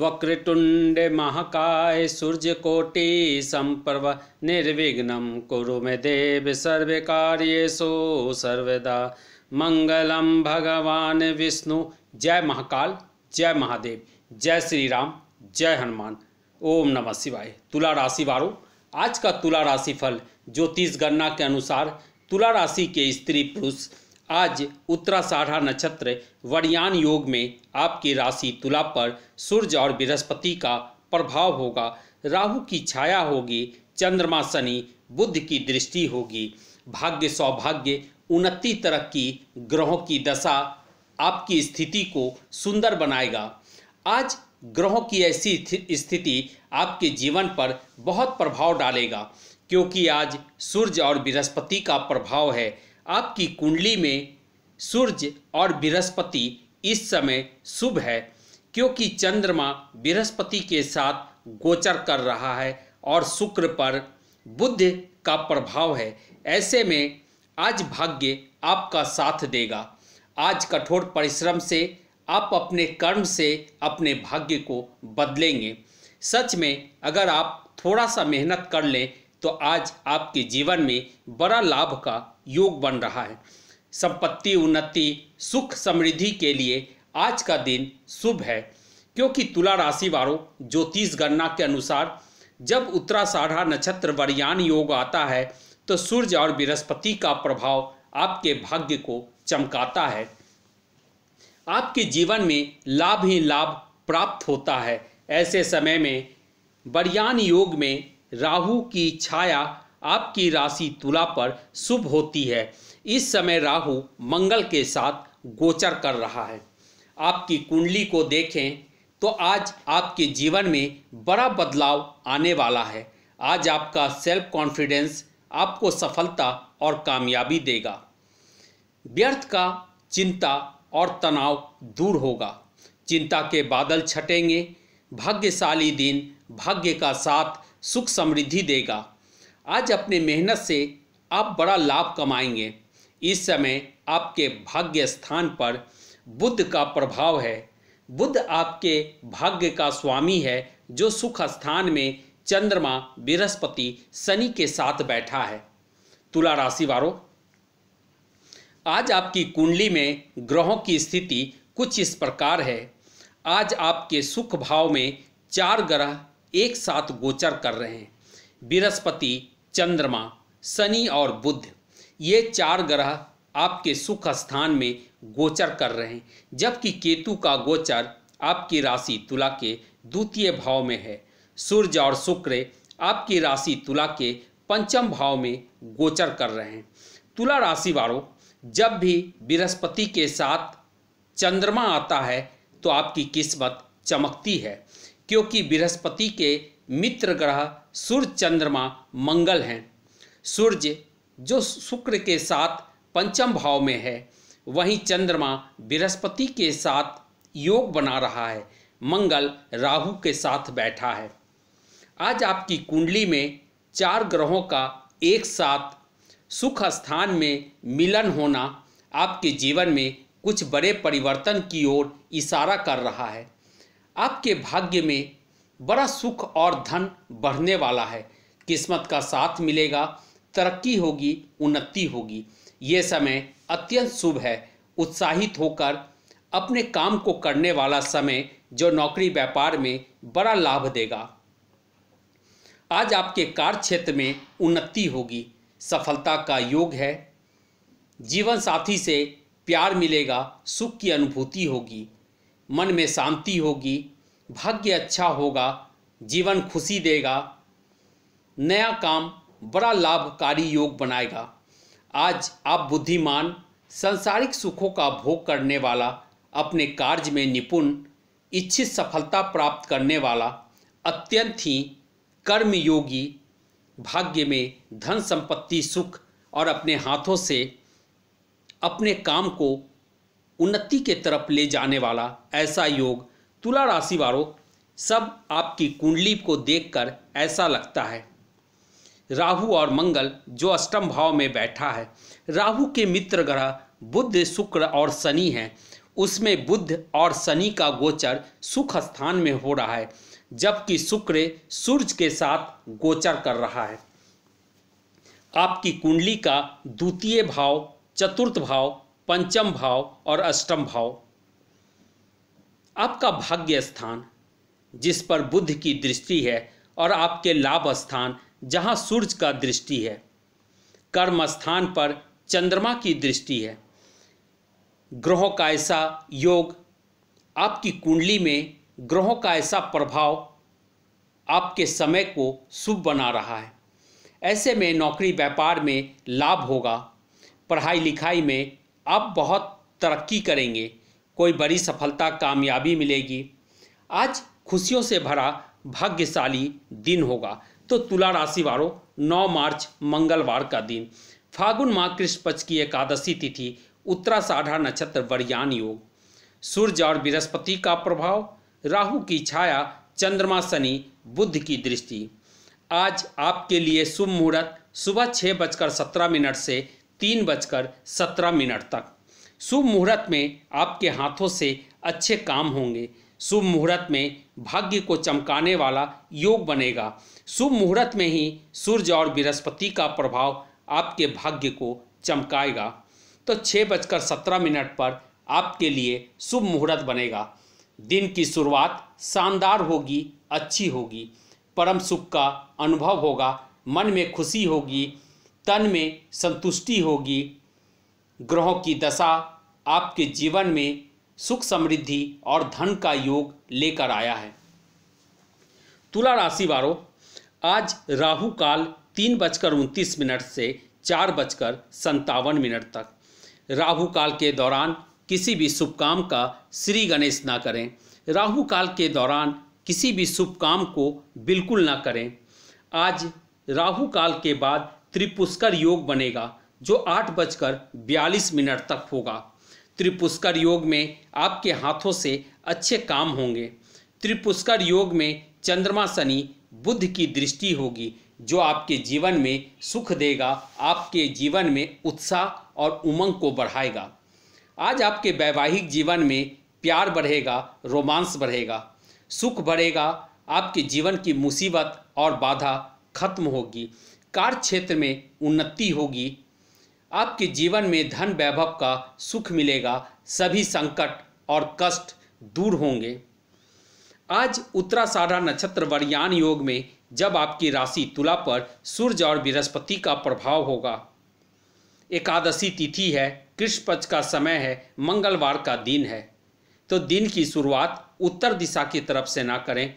वक्रतुंड महाकाय सूर्यकोटि संपर्व निर्विघ्न कुरु मे देव सर्व कार्येशो सर्वदा मंगलम भगवान विष्णु जय महाकाल जय महादेव जय श्री राम जय हनुमान ओम नमः शिवाय तुला राशि वालों आज का तुला राशि फल ज्योतिष गणना के अनुसार तुला राशि के स्त्री पुरुष आज उत्तराषाढ़ा नक्षत्र वरियान योग में आपकी राशि तुला पर सूर्य और बृहस्पति का प्रभाव होगा राहु की छाया होगी चंद्रमा शनि बुद्ध की दृष्टि होगी भाग्य सौभाग्य उन्नति तरक्की ग्रहों की दशा आपकी स्थिति को सुंदर बनाएगा आज ग्रहों की ऐसी स्थिति आपके जीवन पर बहुत प्रभाव डालेगा क्योंकि आज सूर्य और बृहस्पति का प्रभाव है आपकी कुंडली में सूर्य और बृहस्पति इस समय शुभ है क्योंकि चंद्रमा बृहस्पति के साथ गोचर कर रहा है और शुक्र पर बुद्ध का प्रभाव है ऐसे में आज भाग्य आपका साथ देगा आज कठोर परिश्रम से आप अपने कर्म से अपने भाग्य को बदलेंगे सच में अगर आप थोड़ा सा मेहनत कर लें तो आज आपके जीवन में बड़ा लाभ का योग बन रहा है संपत्ति उन्नति सुख समृद्धि के लिए आज का दिन शुभ है क्योंकि तुला राशि वालों ज्योतिष गणना के अनुसार जब उत्तराषाढ़ा नक्षत्र वरियान योग आता है तो सूर्य और बृहस्पति का प्रभाव आपके भाग्य को चमकाता है आपके जीवन में लाभ ही लाभ प्राप्त होता है ऐसे समय में बरियान योग में राहु की छाया आपकी राशि तुला पर शुभ होती है इस समय राहु मंगल के साथ गोचर कर रहा है आपकी कुंडली को देखें तो आज आपके जीवन में बड़ा बदलाव आने वाला है आज आपका सेल्फ कॉन्फिडेंस आपको सफलता और कामयाबी देगा व्यर्थ का चिंता और तनाव दूर होगा चिंता के बादल छटेंगे भाग्यशाली दिन भाग्य का साथ सुख समृद्धि देगा आज अपने मेहनत से आप बड़ा लाभ कमाएंगे इस समय आपके भाग्य स्थान पर बुद्ध का प्रभाव है बुद्ध आपके भाग्य का स्वामी है जो सुख स्थान में चंद्रमा बृहस्पति शनि के साथ बैठा है तुला राशि वालों आज आपकी कुंडली में ग्रहों की स्थिति कुछ इस प्रकार है आज आपके सुख भाव में चार ग्रह एक साथ गोचर कर रहे हैं बृहस्पति चंद्रमा शनि और बुध ये चार ग्रह आपके सुख स्थान में गोचर कर रहे हैं जबकि केतु का गोचर आपकी राशि तुला के द्वितीय भाव में है सूर्य और शुक्र आपकी राशि तुला के पंचम भाव में गोचर कर रहे हैं तुला राशि वालों जब भी बृहस्पति के साथ चंद्रमा आता है तो आपकी किस्मत चमकती है क्योंकि बृहस्पति के मित्र ग्रह सूर्य चंद्रमा मंगल हैं सूर्य जो शुक्र के साथ पंचम भाव में है वहीं चंद्रमा बृहस्पति के साथ योग बना रहा है मंगल राहु के साथ बैठा है आज आपकी कुंडली में चार ग्रहों का एक साथ सुख स्थान में मिलन होना आपके जीवन में कुछ बड़े परिवर्तन की ओर इशारा कर रहा है आपके भाग्य में बड़ा सुख और धन बढ़ने वाला है किस्मत का साथ मिलेगा तरक्की होगी उन्नति होगी ये समय अत्यंत शुभ है उत्साहित होकर अपने काम को करने वाला समय जो नौकरी व्यापार में बड़ा लाभ देगा आज आपके कार्य क्षेत्र में उन्नति होगी सफलता का योग है जीवन साथी से प्यार मिलेगा सुख की अनुभूति होगी मन में शांति होगी भाग्य अच्छा होगा जीवन खुशी देगा नया काम बड़ा लाभकारी योग बनाएगा आज आप बुद्धिमान संसारिक सुखों का भोग करने वाला अपने कार्य में निपुण इच्छित सफलता प्राप्त करने वाला अत्यंत ही कर्मयोगी भाग्य में धन संपत्ति सुख और अपने हाथों से अपने काम को उन्नति के तरफ ले जाने वाला ऐसा योग तुला राशि वालों सब आपकी कुंडली को देखकर ऐसा लगता है राहु और मंगल जो अष्टम भाव में बैठा है राहु के मित्र ग्रह बुद्ध शुक्र और शनि हैं उसमें बुद्ध और शनि का गोचर सुख स्थान में हो रहा है जबकि शुक्र सूर्य के साथ गोचर कर रहा है आपकी कुंडली का द्वितीय भाव चतुर्थ भाव पंचम भाव और अष्टम भाव आपका भाग्य स्थान जिस पर बुद्ध की दृष्टि है और आपके लाभ स्थान जहाँ सूर्य का दृष्टि है कर्म स्थान पर चंद्रमा की दृष्टि है ग्रहों का ऐसा योग आपकी कुंडली में ग्रहों का ऐसा प्रभाव आपके समय को शुभ बना रहा है ऐसे में नौकरी व्यापार में लाभ होगा पढ़ाई लिखाई में आप बहुत तरक्की करेंगे कोई बड़ी सफलता कामयाबी मिलेगी आज खुशियों से भरा भाग्यशाली दिन होगा तो तुला राशि वालों 9 मार्च मंगलवार का दिन फागुन माह कृष्ण पक्ष की एकादशी तिथि उत्तराषाढ़ा नक्षत्र वरियान योग सूर्य और बृहस्पति का प्रभाव राहु की छाया चंद्रमा शनि बुद्ध की दृष्टि आज आपके लिए शुभ मुहूर्त सुबह छः बजकर सत्रह मिनट से तीन बजकर सत्रह मिनट तक शुभ मुहूर्त में आपके हाथों से अच्छे काम होंगे शुभ मुहूर्त में भाग्य को चमकाने वाला योग बनेगा शुभ मुहूर्त में ही सूर्य और बृहस्पति का प्रभाव आपके भाग्य को चमकाएगा तो छः बजकर सत्रह मिनट पर आपके लिए शुभ मुहूर्त बनेगा दिन की शुरुआत शानदार होगी अच्छी होगी परम सुख का अनुभव होगा मन में खुशी होगी तन में संतुष्टि होगी ग्रहों की दशा आपके जीवन में सुख समृद्धि और धन का योग लेकर आया है तुला राशि वालों आज राहु काल तीन बजकर उनतीस मिनट से चार बजकर संतावन मिनट तक राहु काल के दौरान किसी भी शुभ काम का श्री गणेश ना करें राहु काल के दौरान किसी भी शुभ काम को बिल्कुल ना करें आज राहु काल के बाद त्रिपुष्कर योग बनेगा जो आठ बजकर बयालीस मिनट तक होगा त्रिपुष्कर योग में आपके हाथों से अच्छे काम होंगे त्रिपुष्कर योग में चंद्रमा शनि बुद्ध की दृष्टि होगी जो आपके जीवन में सुख देगा आपके जीवन में उत्साह और उमंग को बढ़ाएगा आज आपके वैवाहिक जीवन में प्यार बढ़ेगा रोमांस बढ़ेगा सुख बढ़ेगा आपके जीवन की मुसीबत और बाधा खत्म होगी कार्य क्षेत्र में उन्नति होगी आपके जीवन में धन वैभव का सुख मिलेगा सभी संकट और कष्ट दूर होंगे आज उत्तराषाढ़ा नक्षत्र वरियान योग में जब आपकी राशि तुला पर सूर्य और बृहस्पति का प्रभाव होगा एकादशी तिथि है कृष्ण पक्ष का समय है मंगलवार का दिन है तो दिन की शुरुआत उत्तर दिशा की तरफ से ना करें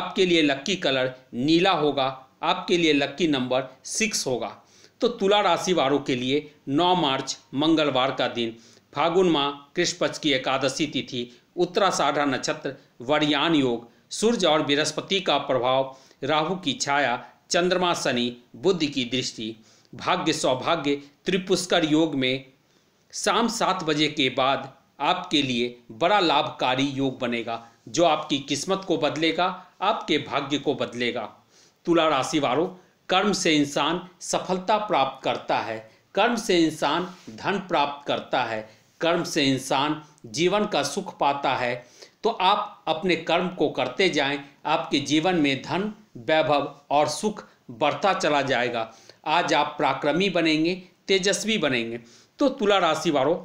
आपके लिए लक्की कलर नीला होगा आपके लिए लक्की नंबर सिक्स होगा तो तुला राशि वालों के लिए 9 मार्च मंगलवार का दिन फागुन माह कृष्ण पक्ष की एकादशी तिथि उत्तराषाढ़ा नक्षत्र वरियान योग सूर्य और बृहस्पति का प्रभाव राहु की छाया चंद्रमा शनि बुद्ध की दृष्टि भाग्य सौभाग्य त्रिपुष्कर योग में शाम सात बजे के बाद आपके लिए बड़ा लाभकारी योग बनेगा जो आपकी किस्मत को बदलेगा आपके भाग्य को बदलेगा तुला राशि वालों कर्म से इंसान सफलता प्राप्त करता है कर्म से इंसान धन प्राप्त करता है कर्म से इंसान जीवन का सुख पाता है तो आप अपने कर्म को करते जाएं आपके जीवन में धन वैभव और सुख बढ़ता चला जाएगा आज आप पराक्रमी बनेंगे तेजस्वी बनेंगे तो तुला राशि वालों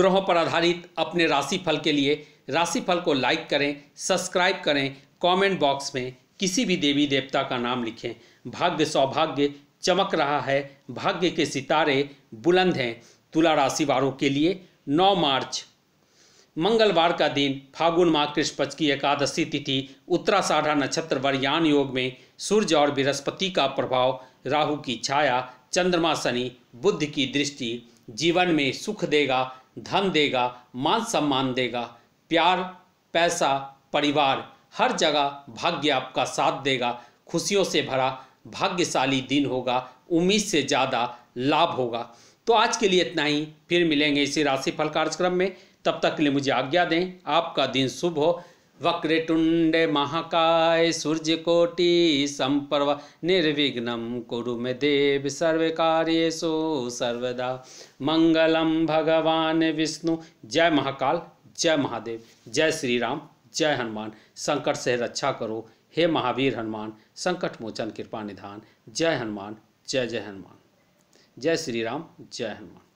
ग्रहों पर आधारित अपने राशिफल के लिए राशिफल को लाइक करें सब्सक्राइब करें कमेंट बॉक्स में किसी भी देवी देवता का नाम लिखें भाग्य सौभाग्य चमक रहा है भाग्य के सितारे बुलंद हैं तुला राशि वालों के लिए 9 मार्च मंगलवार का दिन फागुन माह कृष्ण पक्ष की एकादशी तिथि उत्तराषाढ़ा नक्षत्र वरियान योग में सूर्य और बृहस्पति का प्रभाव राहु की छाया चंद्रमा शनि बुद्ध की दृष्टि जीवन में सुख देगा धन देगा मान सम्मान देगा प्यार पैसा परिवार हर जगह भाग्य आपका साथ देगा खुशियों से भरा भाग्यशाली दिन होगा उम्मीद से ज़्यादा लाभ होगा तो आज के लिए इतना ही फिर मिलेंगे इसी राशिफल कार्यक्रम में तब तक के लिए मुझे आज्ञा दें आपका दिन शुभ हो वक्रतुंड महाकाय सूर्य कोटि संपर्व निर्विघ्नम कुरु में देव सर्व कार्य सो सर्वदा मंगलम भगवान विष्णु जय महाकाल जय महादेव जय श्री राम जय हनुमान संकट से रक्षा करो हे महावीर हनुमान संकट मोचन कृपा निधान जय हनुमान जय जय हनुमान जय श्री राम जय हनुमान